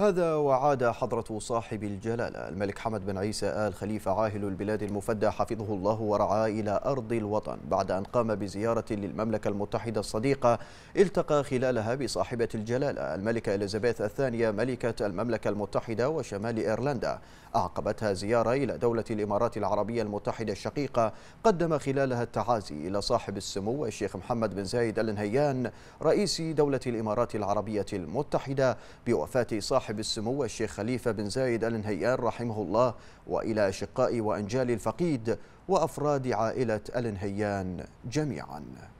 هذا وعاد حضرة صاحب الجلالة الملك حمد بن عيسى آل خليفة عاهل البلاد المفدى حفظه الله ورعاه إلى أرض الوطن بعد أن قام بزيارة للمملكة المتحدة الصديقة التقى خلالها بصاحبة الجلالة الملكة إليزابيث الثانية ملكة المملكة المتحدة وشمال إيرلندا أعقبتها زيارة إلى دولة الإمارات العربية المتحدة الشقيقة قدم خلالها التعازي إلى صاحب السمو الشيخ محمد بن زايد آل نهيان رئيس دولة الإمارات العربية المتحدة بوفاة صاحب صاحب السمو الشيخ خليفة بن زايد آل نهيان رحمه الله وإلى أشقاء وأنجال الفقيد وأفراد عائلة آل نهيان جميعاً